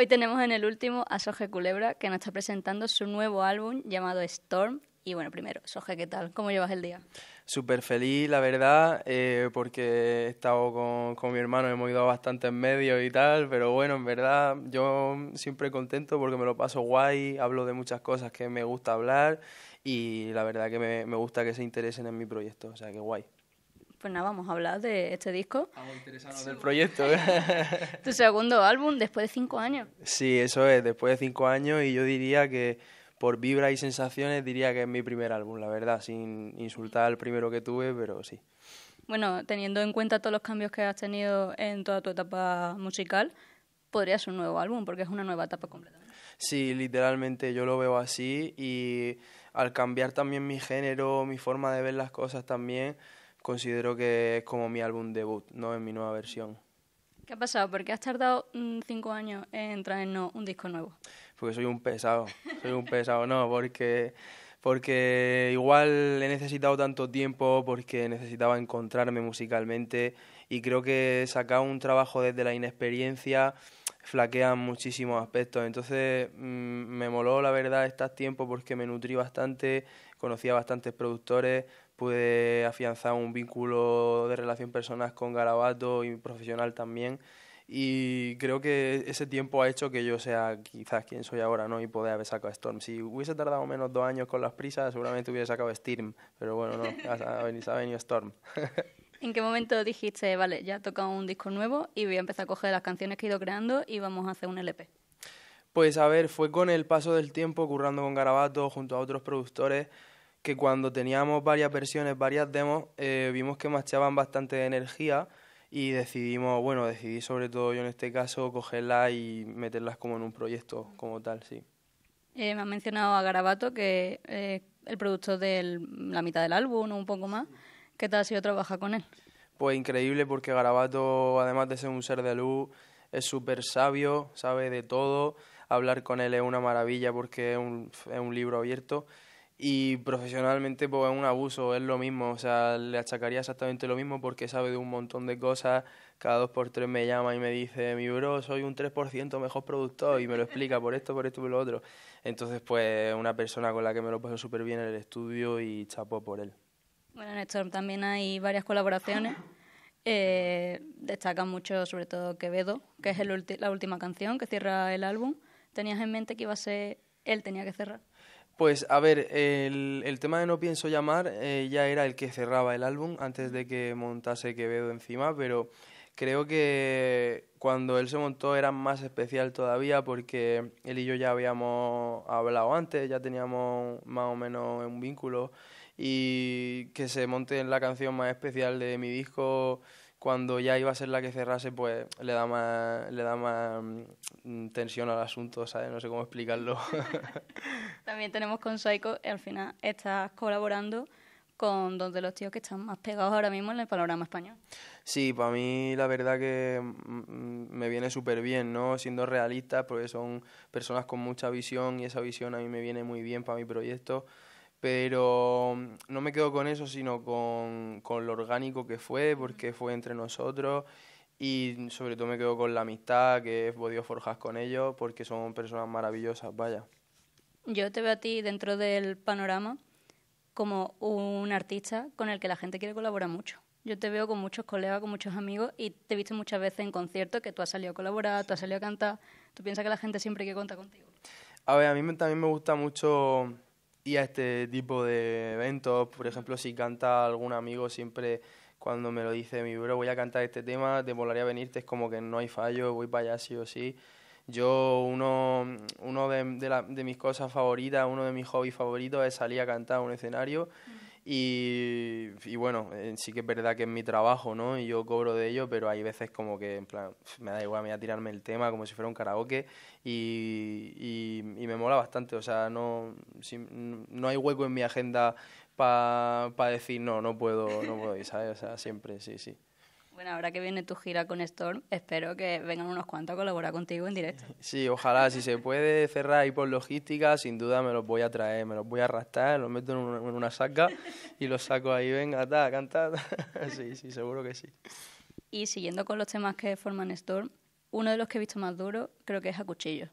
Hoy tenemos en el último a Soje Culebra, que nos está presentando su nuevo álbum llamado Storm. Y bueno, primero, Soje, ¿qué tal? ¿Cómo llevas el día? Súper feliz, la verdad, eh, porque he estado con, mi hermano, hemos ido bastante en medio y tal, pero bueno, en verdad, yo siempre contento porque me lo paso guay, hablo de muchas cosas que me gusta hablar y la verdad que me, me gusta que se interesen en mi proyecto, o sea que guay. Pues nada, vamos a hablar de este disco. Vamos a del proyecto. tu segundo álbum después de cinco años. Sí, eso es, después de cinco años y yo diría que por vibra y sensaciones diría que es mi primer álbum, la verdad, sin insultar al primero que tuve, pero sí. Bueno, teniendo en cuenta todos los cambios que has tenido en toda tu etapa musical, podría ser un nuevo álbum porque es una nueva etapa completamente. Sí, literalmente yo lo veo así y al cambiar también mi género, mi forma de ver las cosas también, considero que es como mi álbum debut, no en mi nueva versión. ¿Qué ha pasado? ¿Por qué has tardado mm, cinco años en traernos un disco nuevo? Porque soy un pesado, soy un pesado, no, porque, porque igual he necesitado tanto tiempo, porque necesitaba encontrarme musicalmente y creo que sacar un trabajo desde la inexperiencia flaquea muchísimos aspectos. Entonces mm, me moló, la verdad, estar tiempo porque me nutrí bastante, Conocía a bastantes productores, pude afianzar un vínculo de relación personal con Garabato y profesional también. Y creo que ese tiempo ha hecho que yo sea quizás quien soy ahora, ¿no? Y poder haber sacado Storm. Si hubiese tardado menos dos años con las prisas, seguramente hubiese sacado Steam, Pero bueno, no, ha venido, Storm. ¿En qué momento dijiste, vale, ya he tocado un disco nuevo y voy a empezar a coger las canciones que he ido creando y vamos a hacer un LP? Pues a ver, fue con el paso del tiempo, currando con Garabato junto a otros productores, que cuando teníamos varias versiones, varias demos, eh, vimos que machaban bastante energía y decidimos, bueno, decidí sobre todo yo en este caso cogerlas y meterlas como en un proyecto como tal, sí. Eh, me has mencionado a Garabato, que eh, el productor de la mitad del álbum, o un poco más. ¿Qué tal ha sido trabajar con él? Pues increíble, porque Garabato, además de ser un ser de luz, es súper sabio, sabe de todo. Hablar con él es una maravilla porque es un libro abierto. Y profesionalmente, pues es un abuso, es lo mismo. O sea, le achacaría exactamente lo mismo porque sabe de un montón de cosas. Cada dos por tres me llama y me dice, mi bro, soy un 3% mejor productor y me lo explica por esto, por esto, por lo otro. Entonces, pues una persona con la que me lo paso súper bien en el estudio y chapó por él. Bueno, Néstor también hay varias colaboraciones. Eh, destacan mucho, sobre todo Quevedo, que es la última canción que cierra el álbum. ¿Tenías en mente que iba a ser él tenía que cerrar? Pues a ver, el, tema de No Pienso Llamar eh, ya era el que cerraba el álbum antes de que montase Quevedo encima, pero creo que cuando él se montó era más especial todavía porque él y yo ya habíamos hablado antes, ya teníamos más o menos un vínculo y que se monte en la canción más especial de mi disco cuando ya iba a ser la que cerrase, pues le da más, le da más mm, tensión al asunto, ¿sabes? No sé cómo explicarlo. También tenemos con Psycho, al final estás colaborando con dos de los tíos que están más pegados ahora mismo en el panorama español. Sí, para mí la verdad que mm, mm, me viene súper bien, ¿no? Siendo realista, porque son personas con mucha visión y esa visión a mí me viene muy bien para mi proyecto. Pero mm, no me quedo con eso, sino con, lo orgánico que fue, porque fue entre nosotros y sobre todo me quedo con la amistad que he podido forjar con ellos porque son personas maravillosas, vaya. Yo te veo a ti dentro del panorama como un artista con el que la gente quiere colaborar mucho. Yo te veo con muchos colegas, con muchos amigos y te he visto muchas veces en conciertos que tú has salido a colaborar, tú has salido a cantar. ¿Tú piensas que la gente siempre quiere contar contigo? A ver, a mí también me gusta mucho y a este tipo de eventos, por ejemplo, si canta algún amigo, siempre cuando me lo dice mi bro, voy a cantar este tema, te volaría venirte, es como que no hay fallo, voy para allá sí o sí. Yo, uno, uno de, de mis cosas favoritas, uno de mis hobbies favoritos es salir a cantar a un escenario. Y, y, bueno, eh, sí que es verdad que es mi trabajo, ¿no? Y yo cobro de ello, pero hay veces como que, en plan, me da igual, me voy a tirarme el tema como si fuera un karaoke y, y, me mola bastante. O sea, no, no hay hueco en mi agenda para pa decir, no, no puedo, no puedo ¿sabes? O sea, siempre, sí, sí. Bueno, ahora que viene tu gira con Storm, espero que vengan unos cuantos a colaborar contigo en directo. Sí, ojalá, si se puede cerrar ahí por logística, sin duda me los voy a traer, me los voy a arrastrar, los meto en una, saca y los saco ahí, venga, ta, cantad. sí, sí, seguro que sí. Y siguiendo con los temas que forman Storm, uno de los que he visto más duro creo que es a cuchillo.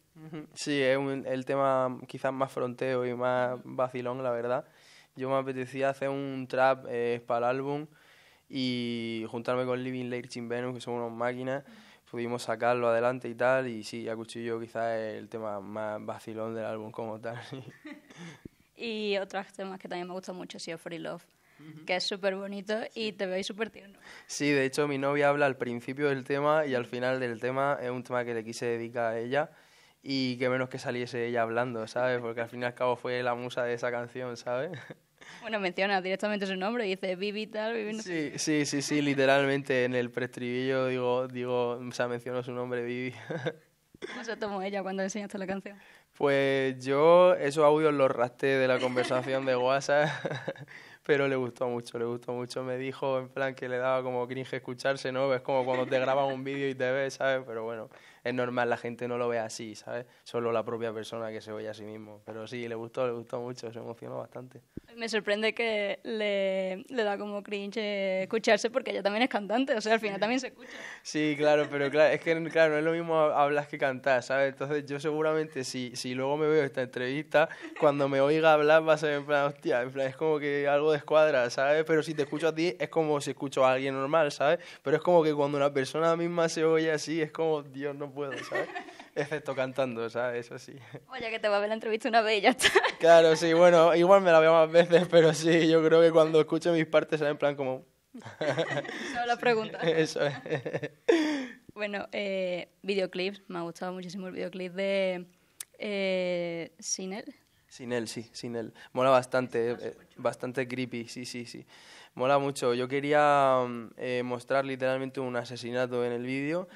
Sí, es el tema quizás más fronteo y más vacilón, la verdad. Yo me apetecía hacer un trap eh, para el álbum y juntarme con Living Large Sin Venus, que son unos máquinas, pudimos sacarlo adelante y tal, y sí, a cuchillo quizás es el tema más vacilón del álbum como tal. y otros temas que también me gustan mucho, sí, Free Love que es súper bonito y te veis súper tierno. Sí, de hecho mi novia habla al principio del tema y al final del tema es un tema que le quise dedicar a ella y que menos que saliese ella hablando, ¿sabes? Porque al fin y al cabo fue la musa de esa canción, ¿sabes? Bueno, menciona directamente su nombre y dice Vivi tal, Vivi no sí, sí, sí, sí, literalmente en el preestribillo digo, digo, o sea, menciono su nombre, Vivi. ¿Cómo se tomó ella cuando enseñaste la canción? Pues yo esos audios los rasté de la conversación de WhatsApp, pero le gustó mucho, le gustó mucho. Me dijo en plan que le daba como cringe escucharse, ¿no? Es como cuando te grabas un vídeo y te ves, ¿sabes? Pero bueno, es normal, la gente no lo ve así, ¿sabes? Solo la propia persona que se oye a sí mismo. Pero sí, le gustó, le gustó mucho, se emocionó bastante me sorprende que le, le, da como cringe escucharse porque ella también es cantante, o sea, al final también se escucha. Sí, claro, pero claro, es que claro, no es lo mismo hablar que cantar, ¿sabes? Entonces yo seguramente si, si luego me veo esta entrevista, cuando me oiga hablar va a ser en plan, hostia, en plan, es como que algo descuadra, ¿sabes? Pero si te escucho a ti es como si escucho a alguien normal, ¿sabes? Pero es como que cuando una persona misma se oye así, es como, Dios, no puedo, ¿sabes? excepto cantando, o sea, eso sí. Oye, que te va a ver la entrevista una vez Claro, sí, bueno, igual me la veo más veces, pero sí, yo creo que cuando escucho mis partes sale en plan como... Solo la pregunta. eso es. Bueno, eh, videoclips, me ha gustado muchísimo el videoclip de eh, sin él sí, sin él Mola bastante, eh, bastante creepy, sí, sí, sí. Mola mucho. Yo quería mm, eh, mostrar literalmente un asesinato en el vídeo.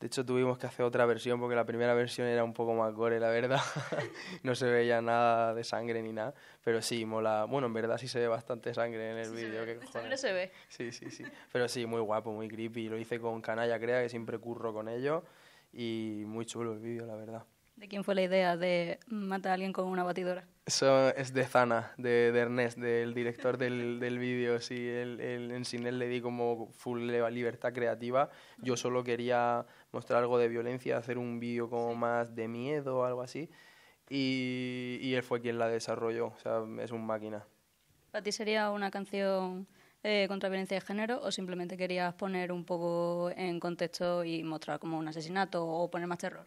De hecho, tuvimos que hacer otra versión porque la primera versión era un poco más gore, la verdad. no se veía nada de sangre ni nada. Pero sí, mola. Bueno, en verdad sí se ve bastante sangre en el vídeo. se ve. Sí, sí, sí. Pero sí, muy guapo, muy creepy. Lo hice con Canalla Crea, que siempre curro con ellos. Y muy chulo el vídeo, la verdad. ¿De quién fue la idea de matar a alguien con una batidora? Eso es de Zana, de, Ernest, del director del, del vídeo. Sí, en cine le di como full libertad creativa. Yo solo quería mostrar algo de violencia, hacer un vídeo como más de miedo o algo así. Y, y él fue quien la desarrolló. O sea, es un máquina. ¿Para ti sería una canción eh, contra violencia de género o simplemente querías poner un poco en contexto y mostrar como un asesinato o poner más terror?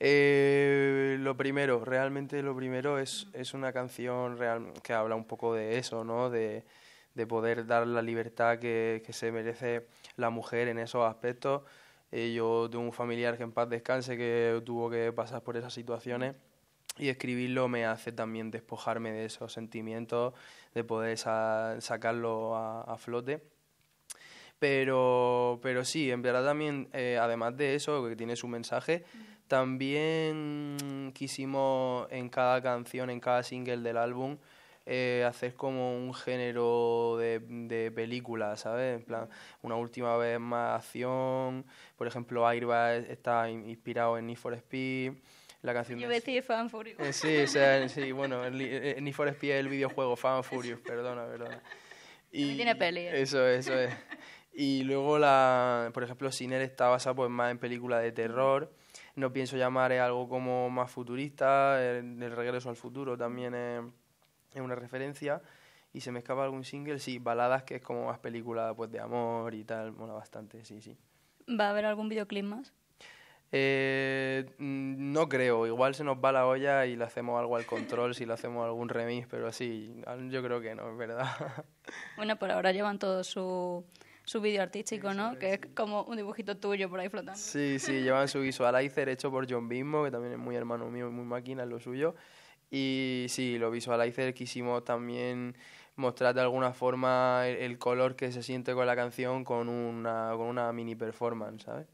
Eh, lo primero, realmente lo primero es, es una canción real, que habla un poco de eso, ¿no? De, de poder dar la libertad que, que, se merece la mujer en esos aspectos. Eh, yo tengo un familiar que en paz descanse que tuvo que pasar por esas situaciones y escribirlo me hace también despojarme de esos sentimientos, de poder sacarlo a, flote. Pero, pero sí, en verdad también, eh, además de eso, que tiene su mensaje, también quisimos en cada canción, en cada single del álbum, eh, hacer como un género de, de, película, ¿sabes? En plan, una última vez más acción. Por ejemplo, Airbag está inspirado en Need for Speed la canción. Yo decía Fan Furious. Eh, sí, sí, bueno, Need for Speed es el videojuego, Fan Furious, perdona, perdona. Y tiene peli. Eh. Eso, eso es. Y luego, la, por ejemplo, Siner está basado pues, más en películas de terror. No pienso llamar eh, algo como más futurista. El, regreso al futuro también es, una referencia. Y se me escapa algún single, sí, baladas que es como más película pues, de amor y tal. Mola bastante, sí, sí. ¿Va a haber algún videoclip más? Eh, mm, no creo, igual se nos va la olla y le hacemos algo al control, si le hacemos algún remix, pero así, yo creo que no, es verdad. Bueno, por ahora llevan todo su, su vídeo artístico, ¿no? que es como un dibujito tuyo por ahí flotando. Sí, sí, llevan su visualizer hecho por John Bismo, que también es muy hermano mío y muy máquina en lo suyo. Y sí, lo visualizer quisimos también mostrar de alguna forma el, color que se siente con la canción con una, con una mini performance, ¿sabes?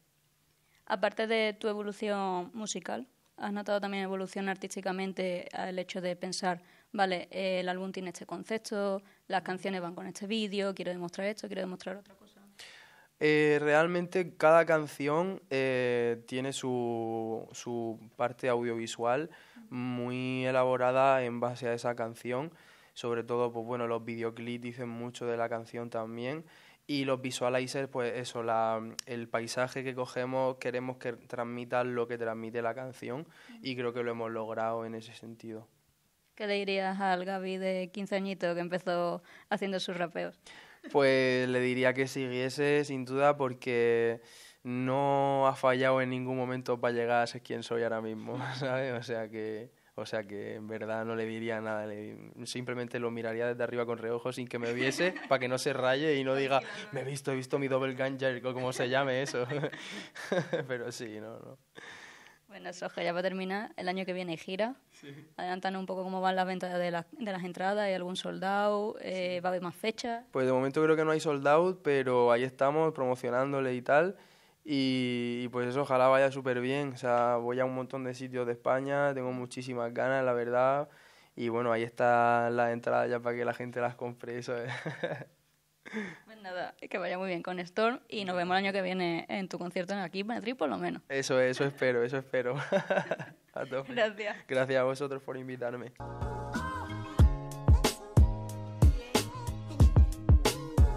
Aparte de tu evolución musical, ¿has notado también evolución artísticamente al hecho de pensar, vale, el álbum tiene este concepto, las canciones van con este vídeo, quiero demostrar esto, quiero demostrar otra cosa? Eh, realmente cada canción eh, tiene su, su, parte audiovisual muy elaborada en base a esa canción. Sobre todo, pues bueno, los videoclips dicen mucho de la canción también. Y los visualizers, pues eso, la, el paisaje que cogemos queremos que transmita lo que transmite la canción y creo que lo hemos logrado en ese sentido. ¿Qué le dirías al Gaby de 15 añitos que empezó haciendo sus rapeos? Pues le diría que siguiese sin duda porque no ha fallado en ningún momento para llegar a ser quien soy ahora mismo, ¿sabes? O sea que... O sea que en verdad no le diría nada, simplemente lo miraría desde arriba con reojo sin que me viese para que no se raye y no diga, me he visto, he visto mi doppelganger o como se llame eso. Pero sí, no, no. Bueno, Soja, ya va a terminar. El año que viene gira. Sí. Adelantan un poco cómo van las ventas de, de las entradas. ¿Hay algún soldado? Eh, ¿Va a haber más fechas? Pues de momento creo que no hay soldado, pero ahí estamos promocionándole y tal. Y, pues eso, ojalá vaya súper bien. O sea, voy a un montón de sitios de España, tengo muchísimas ganas, la verdad. Y bueno, ahí está la entrada ya para que la gente las compre, Pues nada, que vaya muy bien con Storm y nos vemos el año que viene en tu concierto en aquí en Madrid, por lo menos. Eso, eso espero, eso espero. Gracias. Gracias a vosotros por invitarme.